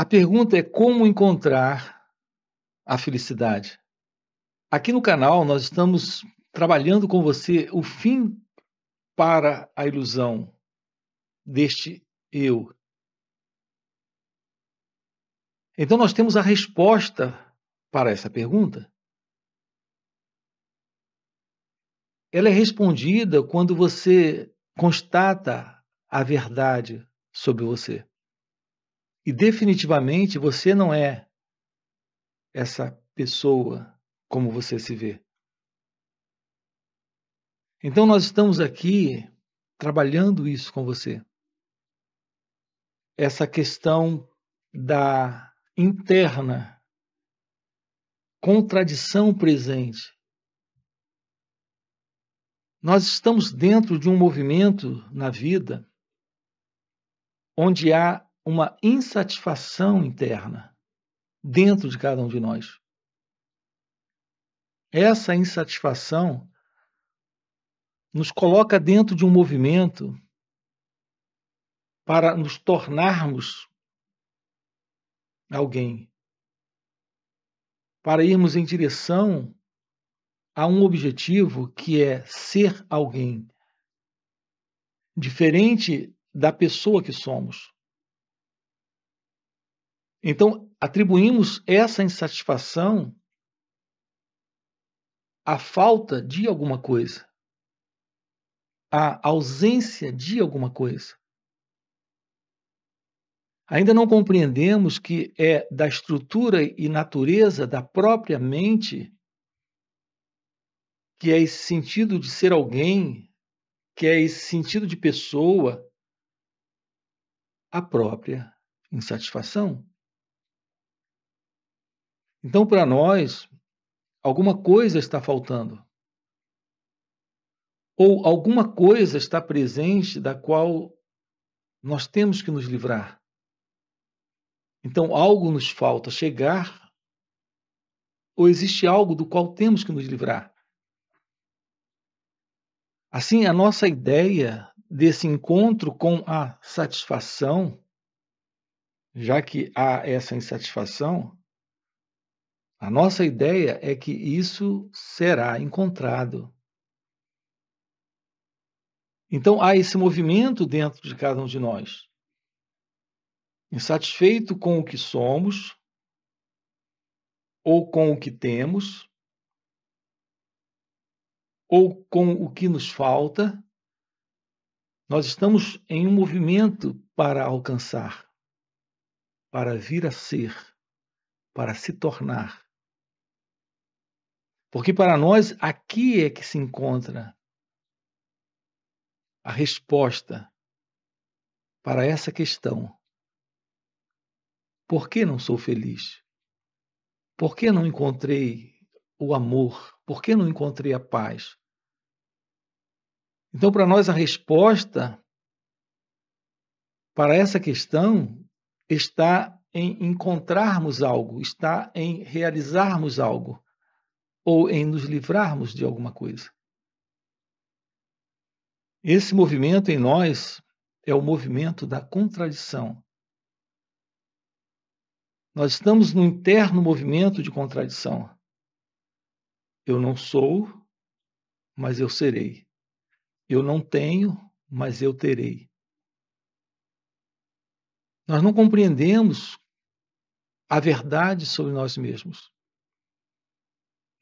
A pergunta é como encontrar a felicidade. Aqui no canal nós estamos trabalhando com você o fim para a ilusão deste eu. Então nós temos a resposta para essa pergunta. Ela é respondida quando você constata a verdade sobre você. E definitivamente você não é essa pessoa como você se vê. Então nós estamos aqui trabalhando isso com você. Essa questão da interna contradição presente. Nós estamos dentro de um movimento na vida onde há uma insatisfação interna dentro de cada um de nós. Essa insatisfação nos coloca dentro de um movimento para nos tornarmos alguém, para irmos em direção a um objetivo que é ser alguém, diferente da pessoa que somos. Então, atribuímos essa insatisfação à falta de alguma coisa, à ausência de alguma coisa. Ainda não compreendemos que é da estrutura e natureza da própria mente que é esse sentido de ser alguém, que é esse sentido de pessoa, a própria insatisfação. Então, para nós, alguma coisa está faltando. Ou alguma coisa está presente da qual nós temos que nos livrar. Então, algo nos falta chegar, ou existe algo do qual temos que nos livrar. Assim, a nossa ideia desse encontro com a satisfação, já que há essa insatisfação, a nossa ideia é que isso será encontrado. Então há esse movimento dentro de cada um de nós. Insatisfeito com o que somos ou com o que temos, ou com o que nos falta, nós estamos em um movimento para alcançar, para vir a ser, para se tornar. Porque para nós aqui é que se encontra a resposta para essa questão. Por que não sou feliz? Por que não encontrei o amor? Por que não encontrei a paz? Então, para nós, a resposta para essa questão está em encontrarmos algo, está em realizarmos algo ou em nos livrarmos de alguma coisa. Esse movimento em nós é o movimento da contradição. Nós estamos no interno movimento de contradição. Eu não sou, mas eu serei. Eu não tenho, mas eu terei. Nós não compreendemos a verdade sobre nós mesmos.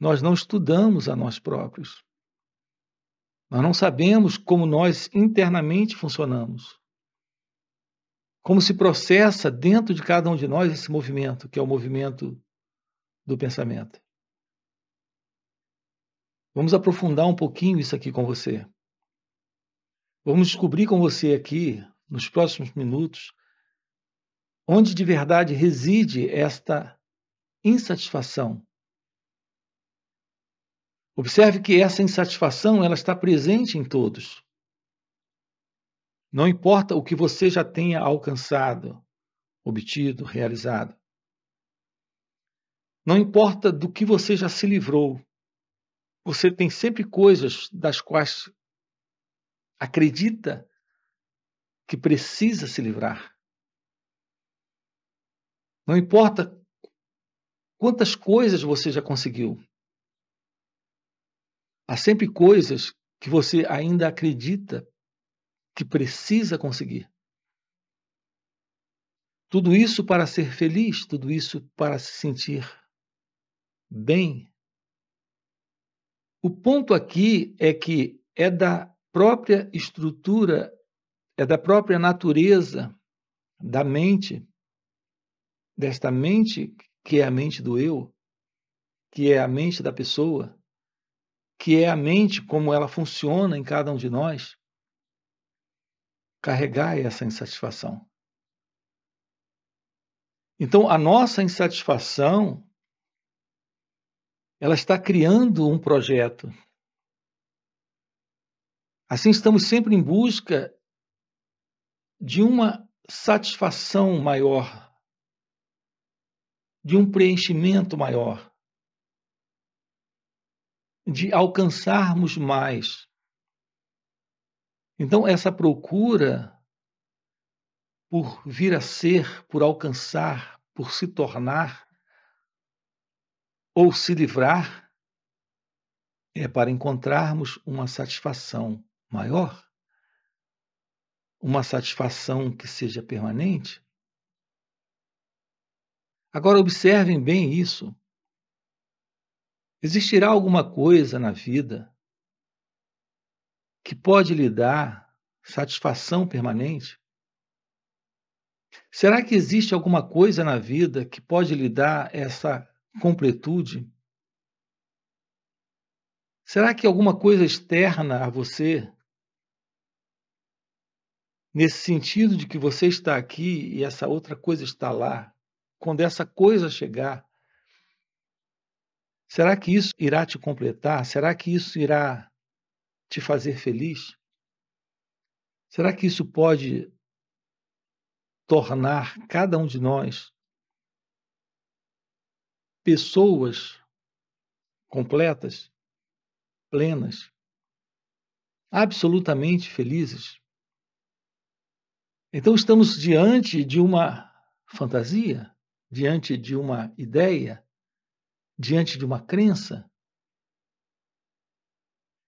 Nós não estudamos a nós próprios. Nós não sabemos como nós internamente funcionamos. Como se processa dentro de cada um de nós esse movimento, que é o movimento do pensamento. Vamos aprofundar um pouquinho isso aqui com você. Vamos descobrir com você aqui, nos próximos minutos, onde de verdade reside esta insatisfação Observe que essa insatisfação ela está presente em todos. Não importa o que você já tenha alcançado, obtido, realizado. Não importa do que você já se livrou. Você tem sempre coisas das quais acredita que precisa se livrar. Não importa quantas coisas você já conseguiu. Há sempre coisas que você ainda acredita que precisa conseguir. Tudo isso para ser feliz, tudo isso para se sentir bem. O ponto aqui é que é da própria estrutura, é da própria natureza da mente, desta mente que é a mente do eu, que é a mente da pessoa, que é a mente, como ela funciona em cada um de nós, carregar essa insatisfação. Então, a nossa insatisfação ela está criando um projeto. Assim, estamos sempre em busca de uma satisfação maior, de um preenchimento maior de alcançarmos mais. Então, essa procura por vir a ser, por alcançar, por se tornar ou se livrar, é para encontrarmos uma satisfação maior, uma satisfação que seja permanente. Agora, observem bem isso. Existirá alguma coisa na vida que pode lhe dar satisfação permanente? Será que existe alguma coisa na vida que pode lhe dar essa completude? Será que alguma coisa externa a você, nesse sentido de que você está aqui e essa outra coisa está lá, quando essa coisa chegar, Será que isso irá te completar? Será que isso irá te fazer feliz? Será que isso pode tornar cada um de nós pessoas completas, plenas, absolutamente felizes? Então estamos diante de uma fantasia, diante de uma ideia diante de uma crença?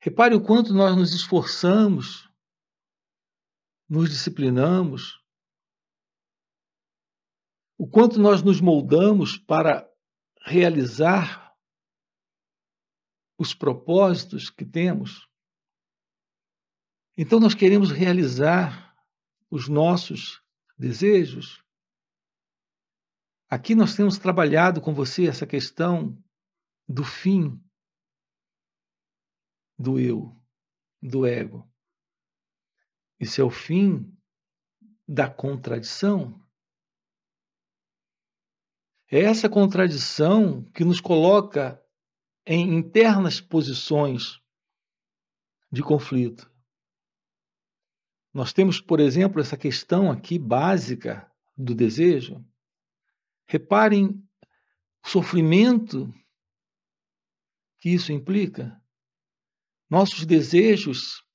Repare o quanto nós nos esforçamos, nos disciplinamos, o quanto nós nos moldamos para realizar os propósitos que temos. Então, nós queremos realizar os nossos desejos Aqui nós temos trabalhado com você essa questão do fim do eu, do ego. Isso é o fim da contradição. É essa contradição que nos coloca em internas posições de conflito. Nós temos, por exemplo, essa questão aqui básica do desejo, Reparem o sofrimento que isso implica. Nossos desejos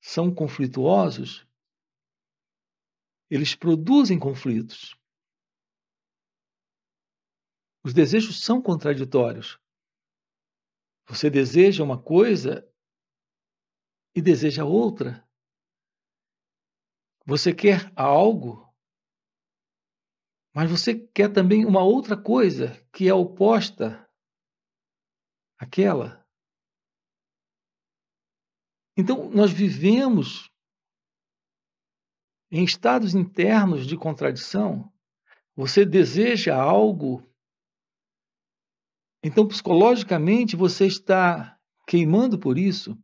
são conflituosos, eles produzem conflitos. Os desejos são contraditórios. Você deseja uma coisa e deseja outra. Você quer algo mas você quer também uma outra coisa que é oposta àquela. Então, nós vivemos em estados internos de contradição. Você deseja algo, então psicologicamente você está queimando por isso,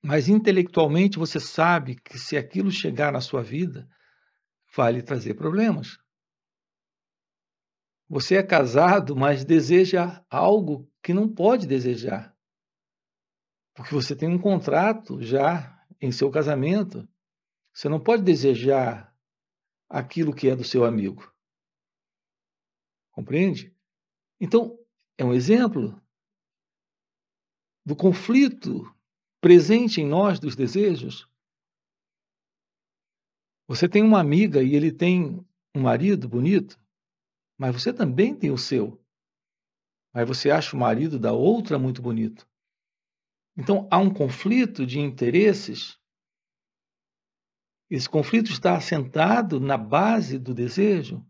mas intelectualmente você sabe que se aquilo chegar na sua vida, vai lhe trazer problemas. Você é casado, mas deseja algo que não pode desejar. Porque você tem um contrato já em seu casamento. Você não pode desejar aquilo que é do seu amigo. Compreende? Então, é um exemplo do conflito presente em nós dos desejos. Você tem uma amiga e ele tem um marido bonito mas você também tem o seu. Aí você acha o marido da outra muito bonito. Então há um conflito de interesses. Esse conflito está assentado na base do desejo.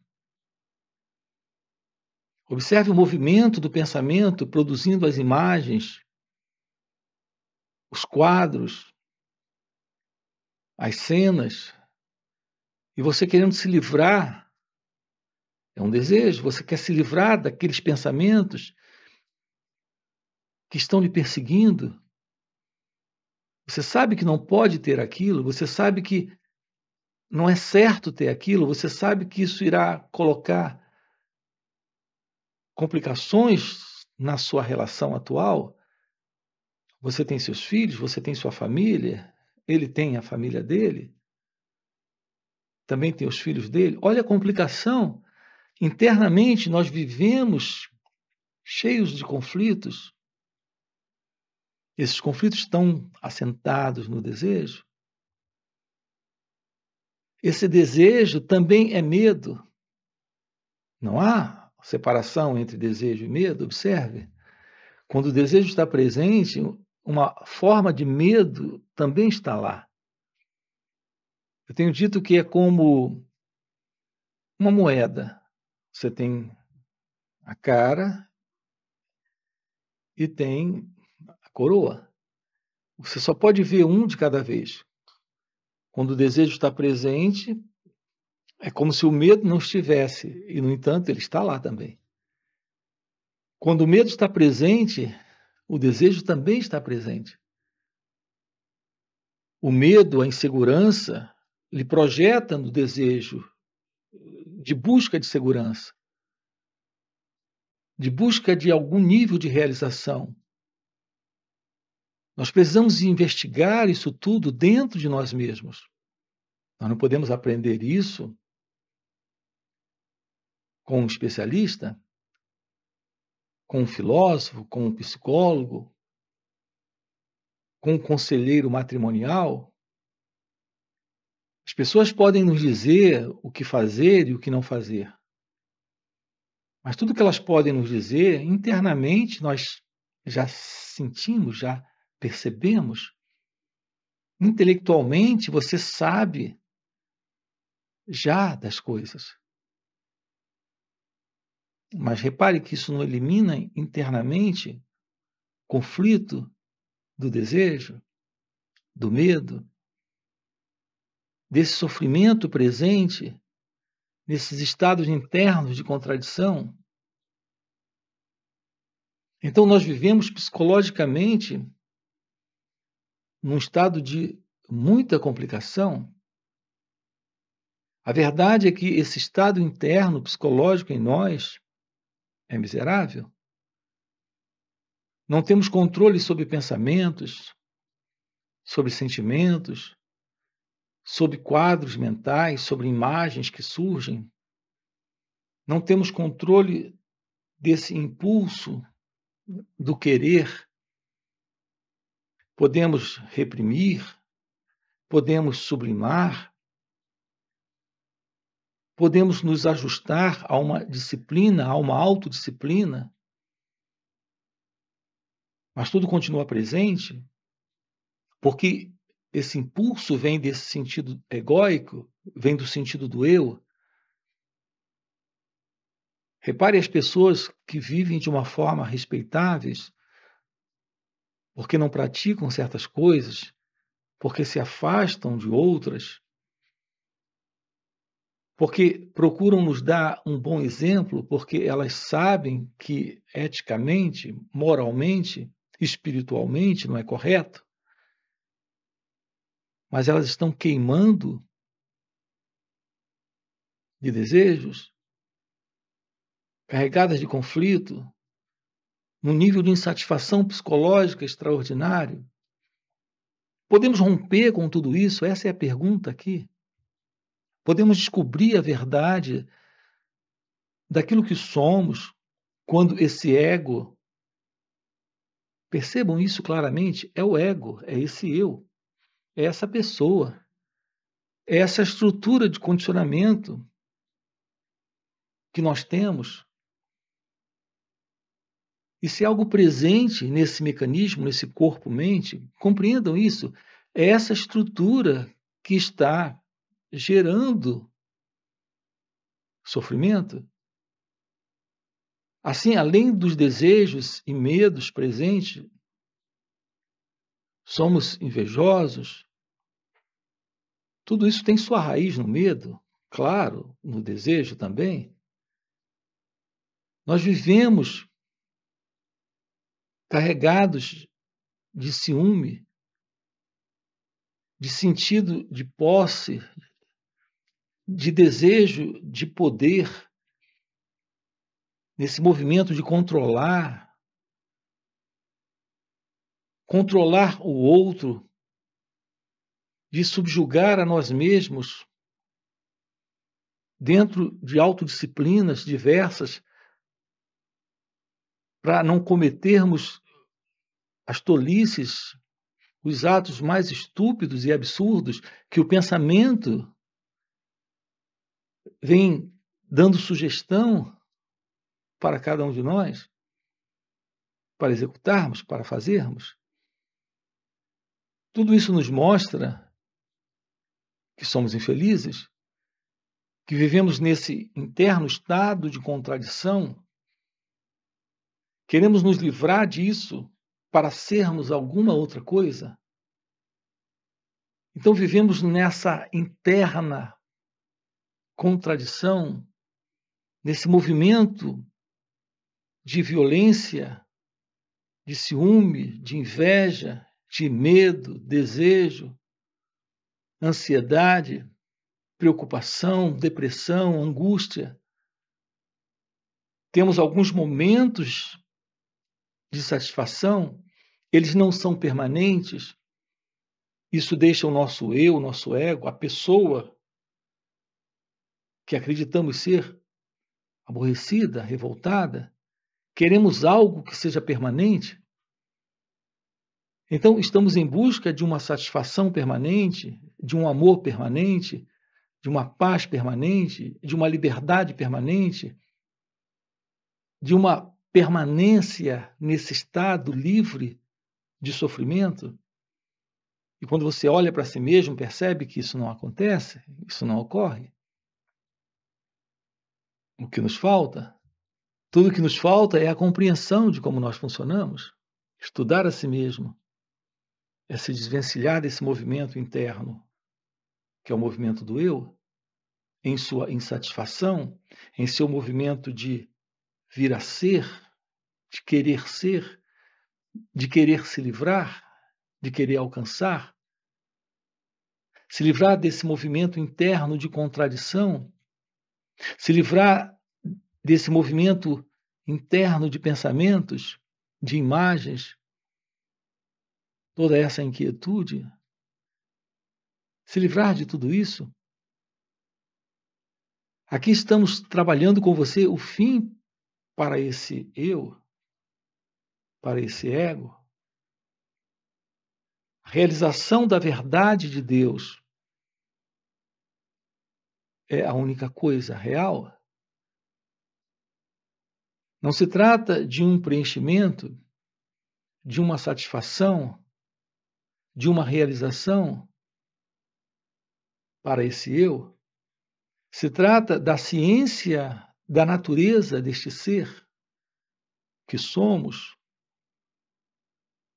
Observe o movimento do pensamento produzindo as imagens, os quadros, as cenas, e você querendo se livrar é um desejo, você quer se livrar daqueles pensamentos que estão lhe perseguindo. Você sabe que não pode ter aquilo, você sabe que não é certo ter aquilo, você sabe que isso irá colocar complicações na sua relação atual. Você tem seus filhos, você tem sua família, ele tem a família dele, também tem os filhos dele. Olha a complicação Internamente, nós vivemos cheios de conflitos. Esses conflitos estão assentados no desejo. Esse desejo também é medo. Não há separação entre desejo e medo, observe. Quando o desejo está presente, uma forma de medo também está lá. Eu tenho dito que é como uma moeda. Você tem a cara e tem a coroa. Você só pode ver um de cada vez. Quando o desejo está presente, é como se o medo não estivesse, e no entanto ele está lá também. Quando o medo está presente, o desejo também está presente. O medo, a insegurança, ele projeta no desejo de busca de segurança, de busca de algum nível de realização. Nós precisamos investigar isso tudo dentro de nós mesmos. Nós não podemos aprender isso com um especialista, com um filósofo, com um psicólogo, com um conselheiro matrimonial, as pessoas podem nos dizer o que fazer e o que não fazer. Mas tudo que elas podem nos dizer, internamente nós já sentimos, já percebemos. Intelectualmente você sabe já das coisas. Mas repare que isso não elimina internamente conflito do desejo, do medo, desse sofrimento presente, nesses estados internos de contradição. Então, nós vivemos psicologicamente num estado de muita complicação. A verdade é que esse estado interno psicológico em nós é miserável. Não temos controle sobre pensamentos, sobre sentimentos, sobre quadros mentais, sobre imagens que surgem. Não temos controle desse impulso do querer. Podemos reprimir, podemos sublimar, podemos nos ajustar a uma disciplina, a uma autodisciplina, mas tudo continua presente porque esse impulso vem desse sentido egóico, vem do sentido do eu. Repare as pessoas que vivem de uma forma respeitáveis, porque não praticam certas coisas, porque se afastam de outras, porque procuram nos dar um bom exemplo, porque elas sabem que eticamente, moralmente, espiritualmente não é correto mas elas estão queimando de desejos, carregadas de conflito, num nível de insatisfação psicológica extraordinário. Podemos romper com tudo isso? Essa é a pergunta aqui. Podemos descobrir a verdade daquilo que somos quando esse ego. Percebam isso claramente: é o ego, é esse eu é essa pessoa, é essa estrutura de condicionamento que nós temos. E se é algo presente nesse mecanismo, nesse corpo-mente, compreendam isso, é essa estrutura que está gerando sofrimento. Assim, além dos desejos e medos presentes, somos invejosos. Tudo isso tem sua raiz no medo, claro, no desejo também. Nós vivemos carregados de ciúme, de sentido de posse, de desejo de poder, nesse movimento de controlar, controlar o outro, de subjugar a nós mesmos dentro de autodisciplinas diversas para não cometermos as tolices, os atos mais estúpidos e absurdos que o pensamento vem dando sugestão para cada um de nós, para executarmos, para fazermos. Tudo isso nos mostra que somos infelizes, que vivemos nesse interno estado de contradição. Queremos nos livrar disso para sermos alguma outra coisa. Então vivemos nessa interna contradição, nesse movimento de violência, de ciúme, de inveja, de medo, desejo, ansiedade, preocupação, depressão, angústia. Temos alguns momentos de satisfação, eles não são permanentes. Isso deixa o nosso eu, o nosso ego, a pessoa que acreditamos ser aborrecida, revoltada. Queremos algo que seja permanente. Então, estamos em busca de uma satisfação permanente, de um amor permanente, de uma paz permanente, de uma liberdade permanente, de uma permanência nesse estado livre de sofrimento. E quando você olha para si mesmo, percebe que isso não acontece, isso não ocorre. O que nos falta? Tudo o que nos falta é a compreensão de como nós funcionamos, estudar a si mesmo, é se desvencilhar desse movimento interno, que é o movimento do eu, em sua insatisfação, em seu movimento de vir a ser, de querer ser, de querer se livrar, de querer alcançar, se livrar desse movimento interno de contradição, se livrar desse movimento interno de pensamentos, de imagens, toda essa inquietude, se livrar de tudo isso. Aqui estamos trabalhando com você o fim para esse eu, para esse ego. A realização da verdade de Deus é a única coisa real. Não se trata de um preenchimento, de uma satisfação de uma realização para esse eu, se trata da ciência da natureza deste ser que somos,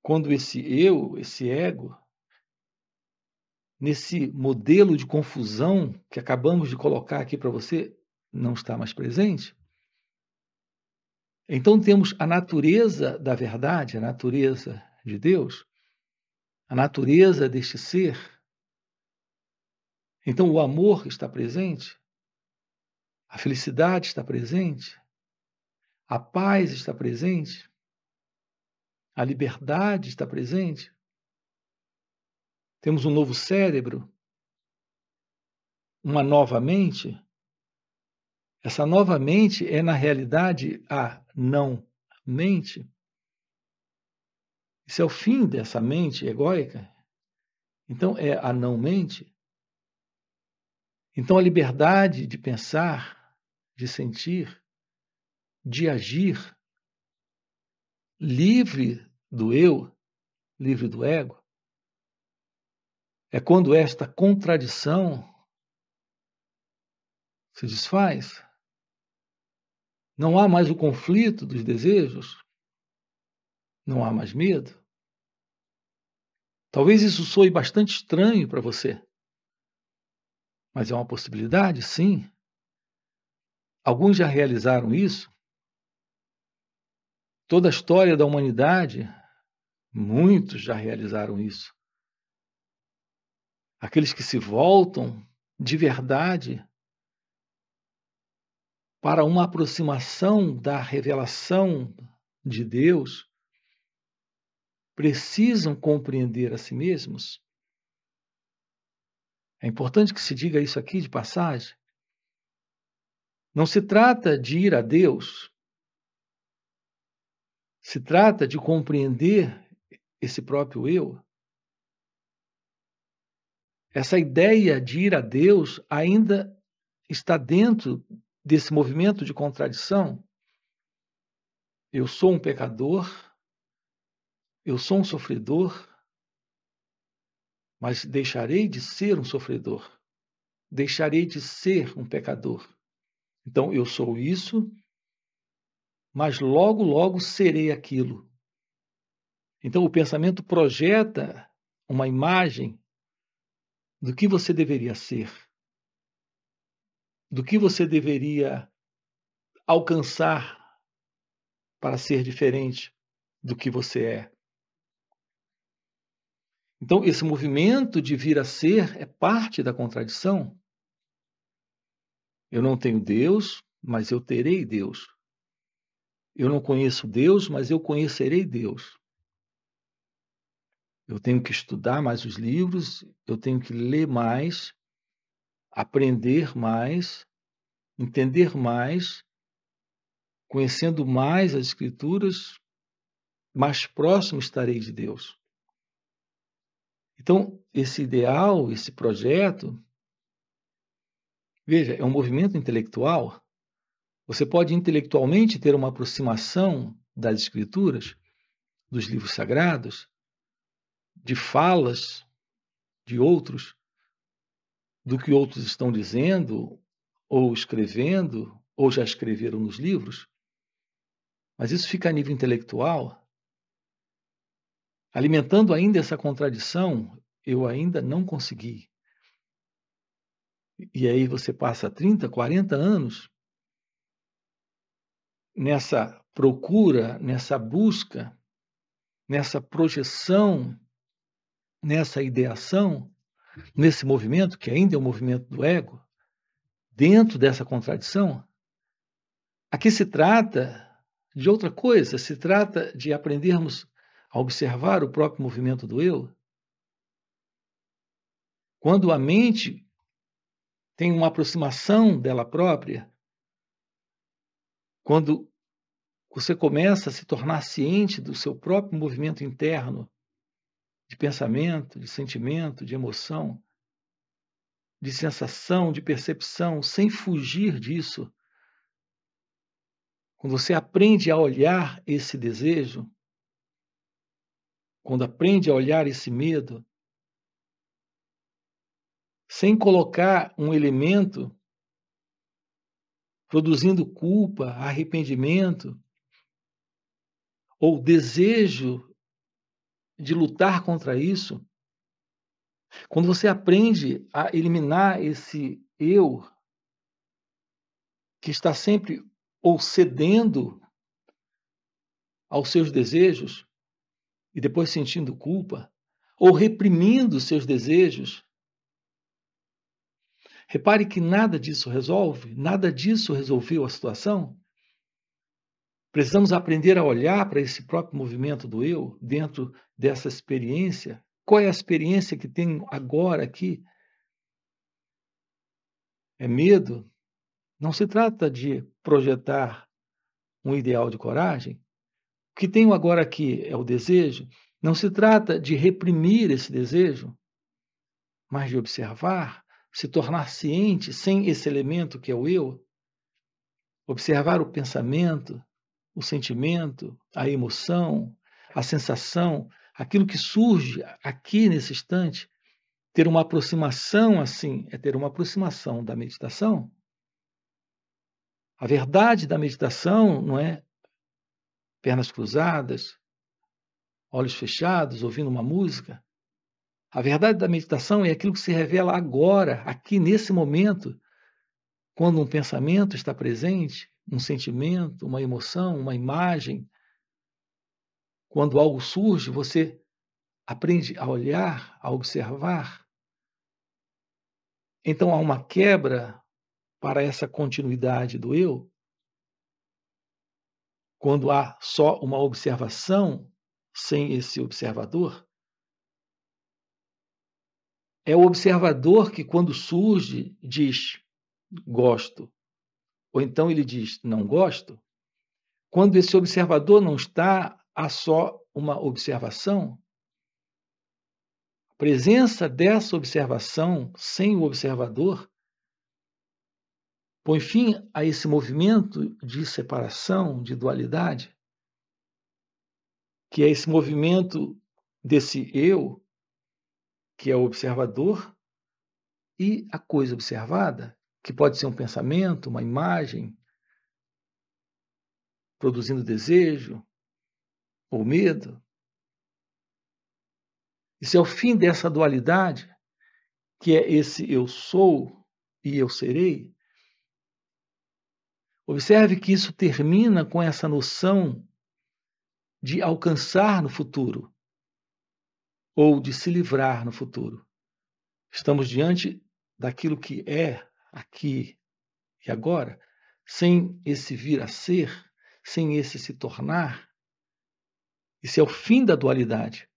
quando esse eu, esse ego, nesse modelo de confusão que acabamos de colocar aqui para você, não está mais presente. Então temos a natureza da verdade, a natureza de Deus, a natureza deste ser, então o amor está presente, a felicidade está presente, a paz está presente, a liberdade está presente. Temos um novo cérebro, uma nova mente. Essa nova mente é, na realidade, a não mente. Isso é o fim dessa mente egóica. Então é a não mente. Então a liberdade de pensar, de sentir, de agir, livre do eu, livre do ego, é quando esta contradição se desfaz. Não há mais o conflito dos desejos, não há mais medo? Talvez isso soe bastante estranho para você, mas é uma possibilidade, sim. Alguns já realizaram isso. Toda a história da humanidade, muitos já realizaram isso. Aqueles que se voltam de verdade para uma aproximação da revelação de Deus, precisam compreender a si mesmos. É importante que se diga isso aqui de passagem. Não se trata de ir a Deus, se trata de compreender esse próprio eu. Essa ideia de ir a Deus ainda está dentro desse movimento de contradição. Eu sou um pecador, eu sou um sofredor, mas deixarei de ser um sofredor. Deixarei de ser um pecador. Então eu sou isso, mas logo, logo serei aquilo. Então o pensamento projeta uma imagem do que você deveria ser, do que você deveria alcançar para ser diferente do que você é. Então, esse movimento de vir a ser é parte da contradição. Eu não tenho Deus, mas eu terei Deus. Eu não conheço Deus, mas eu conhecerei Deus. Eu tenho que estudar mais os livros, eu tenho que ler mais, aprender mais, entender mais, conhecendo mais as Escrituras, mais próximo estarei de Deus. Então, esse ideal, esse projeto, veja, é um movimento intelectual. Você pode intelectualmente ter uma aproximação das escrituras, dos livros sagrados, de falas de outros, do que outros estão dizendo, ou escrevendo, ou já escreveram nos livros. Mas isso fica a nível intelectual, Alimentando ainda essa contradição, eu ainda não consegui. E aí você passa 30, 40 anos nessa procura, nessa busca, nessa projeção, nessa ideação, nesse movimento, que ainda é o um movimento do ego, dentro dessa contradição, aqui se trata de outra coisa, se trata de aprendermos a observar o próprio movimento do eu? Quando a mente tem uma aproximação dela própria, quando você começa a se tornar ciente do seu próprio movimento interno de pensamento, de sentimento, de emoção, de sensação, de percepção, sem fugir disso. Quando você aprende a olhar esse desejo, quando aprende a olhar esse medo, sem colocar um elemento produzindo culpa, arrependimento ou desejo de lutar contra isso, quando você aprende a eliminar esse eu que está sempre ou cedendo aos seus desejos, e depois sentindo culpa, ou reprimindo seus desejos. Repare que nada disso resolve, nada disso resolveu a situação. Precisamos aprender a olhar para esse próprio movimento do eu dentro dessa experiência. Qual é a experiência que tenho agora aqui? É medo? Não se trata de projetar um ideal de coragem, o que tenho agora aqui é o desejo. Não se trata de reprimir esse desejo, mas de observar, se tornar ciente sem esse elemento que é o eu. Observar o pensamento, o sentimento, a emoção, a sensação, aquilo que surge aqui nesse instante. Ter uma aproximação assim é ter uma aproximação da meditação. A verdade da meditação não é pernas cruzadas, olhos fechados, ouvindo uma música. A verdade da meditação é aquilo que se revela agora, aqui nesse momento, quando um pensamento está presente, um sentimento, uma emoção, uma imagem. Quando algo surge, você aprende a olhar, a observar. Então há uma quebra para essa continuidade do eu, quando há só uma observação sem esse observador? É o observador que, quando surge, diz gosto. Ou então ele diz não gosto. Quando esse observador não está, há só uma observação. A presença dessa observação sem o observador põe fim a esse movimento de separação, de dualidade, que é esse movimento desse eu, que é o observador, e a coisa observada, que pode ser um pensamento, uma imagem, produzindo desejo ou medo. Isso é o fim dessa dualidade, que é esse eu sou e eu serei, Observe que isso termina com essa noção de alcançar no futuro ou de se livrar no futuro. Estamos diante daquilo que é aqui e agora, sem esse vir a ser, sem esse se tornar. Esse é o fim da dualidade.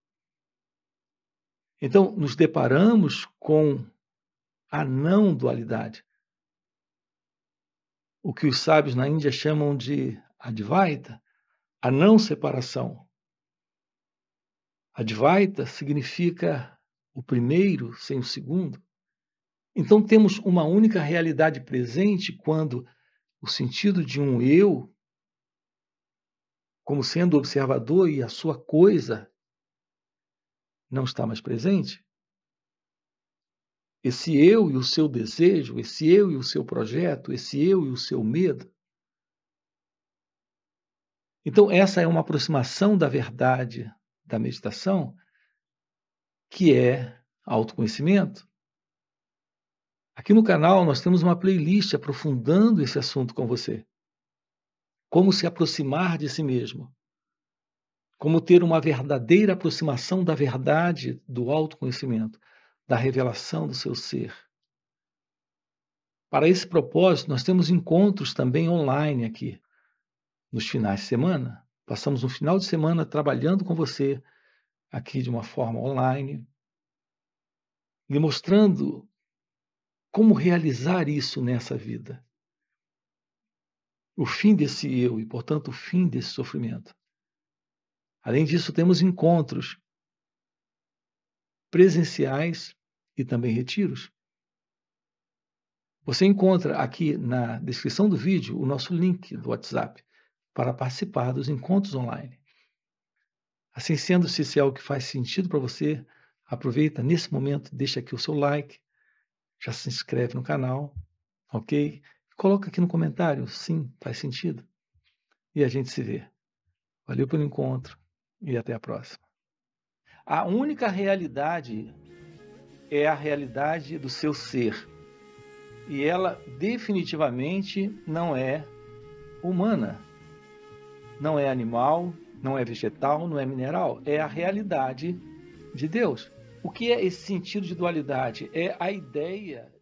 Então, nos deparamos com a não dualidade o que os sábios na Índia chamam de Advaita, a não separação. Advaita significa o primeiro sem o segundo. Então temos uma única realidade presente quando o sentido de um eu, como sendo observador e a sua coisa, não está mais presente esse eu e o seu desejo, esse eu e o seu projeto, esse eu e o seu medo. Então, essa é uma aproximação da verdade da meditação, que é autoconhecimento. Aqui no canal nós temos uma playlist aprofundando esse assunto com você. Como se aproximar de si mesmo. Como ter uma verdadeira aproximação da verdade do autoconhecimento da revelação do seu ser. Para esse propósito, nós temos encontros também online aqui, nos finais de semana. Passamos um final de semana trabalhando com você aqui de uma forma online, demonstrando mostrando como realizar isso nessa vida. O fim desse eu e, portanto, o fim desse sofrimento. Além disso, temos encontros presenciais e também retiros. Você encontra aqui na descrição do vídeo o nosso link do WhatsApp para participar dos encontros online. Assim sendo, se isso é algo que faz sentido para você, aproveita nesse momento, deixa aqui o seu like, já se inscreve no canal, ok? Coloca aqui no comentário, sim, faz sentido. E a gente se vê. Valeu pelo encontro e até a próxima. A única realidade é a realidade do seu ser. E ela definitivamente não é humana. Não é animal, não é vegetal, não é mineral. É a realidade de Deus. O que é esse sentido de dualidade? É a ideia